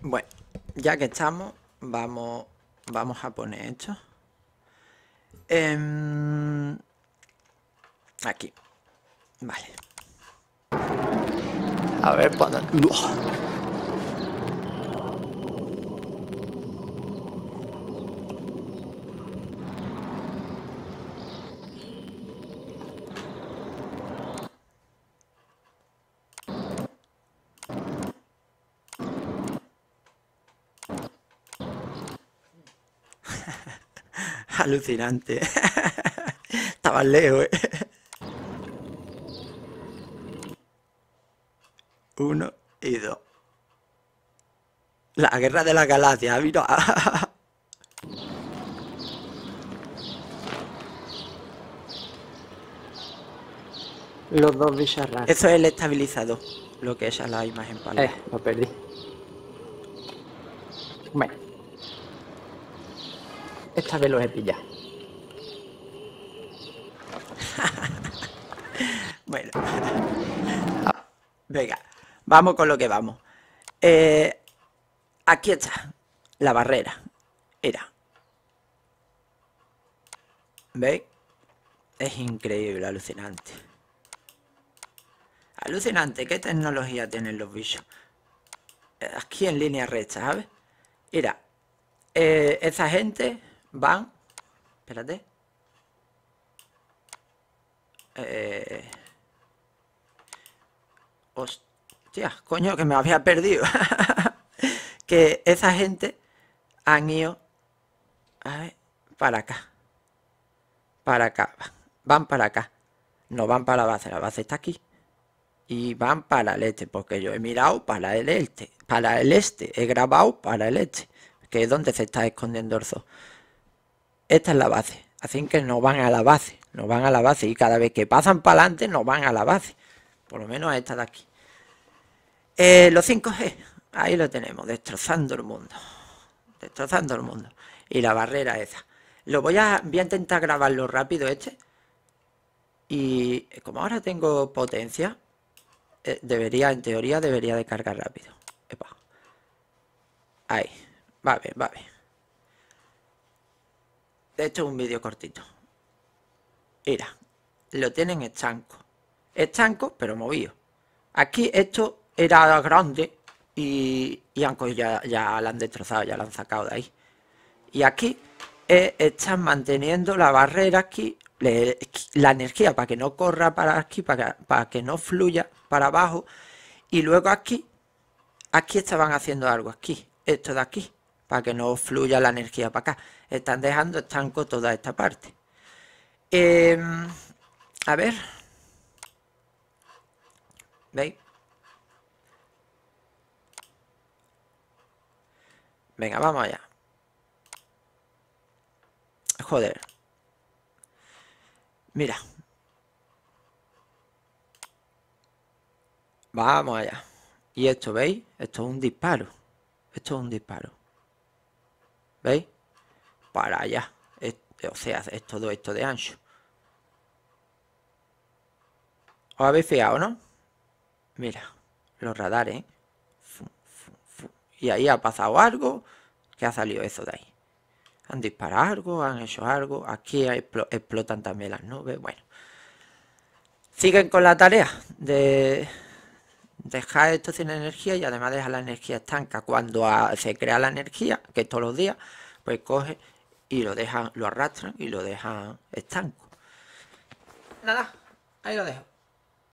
Bueno, ya que estamos, vamos, vamos a poner esto. Em, aquí. Vale. A ver, poner. Alucinante. Estaba lejos, eh. Uno y dos. La guerra de la galaxia, mira. Los dos bicharras. Eso es el estabilizador, lo que es la imagen para. Eh, lo perdí. Bueno. Esta vez los he pillado. bueno. Venga, vamos con lo que vamos. Eh, aquí está la barrera. Era. ¿Veis? Es increíble, alucinante. Alucinante, ¿qué tecnología tienen los bichos? Aquí en línea recta, ¿sabes? Mira, eh, esa gente van, espérate, eh, hostia, coño, que me había perdido, que esa gente han ido a ver, para acá, para acá, van, para acá, no van para la base, la base está aquí y van para el este, porque yo he mirado para el este, para el este, he grabado para el este, que es donde se está escondiendo el zoo. Esta es la base. Así que no van a la base, no van a la base. Y cada vez que pasan para adelante, nos van a la base. Por lo menos a esta de aquí. Eh, los 5G, ahí lo tenemos, destrozando el mundo. Destrozando el mundo. Y la barrera esa. Lo voy a, intentar grabarlo rápido este. Y como ahora tengo potencia, eh, debería, en teoría, debería de cargar rápido. Epa. Ahí. Va bien, va bien. Esto hecho un vídeo cortito. Mira, lo tienen estanco. Estanco, pero movido. Aquí esto era grande y, ya, ya la han destrozado, ya la han sacado de ahí. Y aquí están manteniendo la barrera aquí, la energía para que no corra para aquí, para, para que no fluya para abajo. Y luego aquí, aquí estaban haciendo algo, aquí, esto de aquí para que no fluya la energía para acá. Están dejando estanco toda esta parte. Em, a ver. ¿Veis? Venga, vamos allá. Joder. Mira. Vamos allá. Y esto, ¿veis? Esto es un disparo. Esto es un disparo. ¿Veis? Para allá. o sea, es todo esto de ancho. ¿Os habéis fijado, no? Mira, los radares. ¿eh? Y ahí ha pasado algo que ha salido eso de ahí. Han disparado algo, han hecho algo. Aquí explotan también las nubes. Bueno. Siguen con la tarea de, Deja esto sin energía y además deja la energía estanca. Cuando ah, se crea la energía, que todos los días, pues coge y lo deja lo arrastran y lo deja estanco. Nada, ahí lo dejo.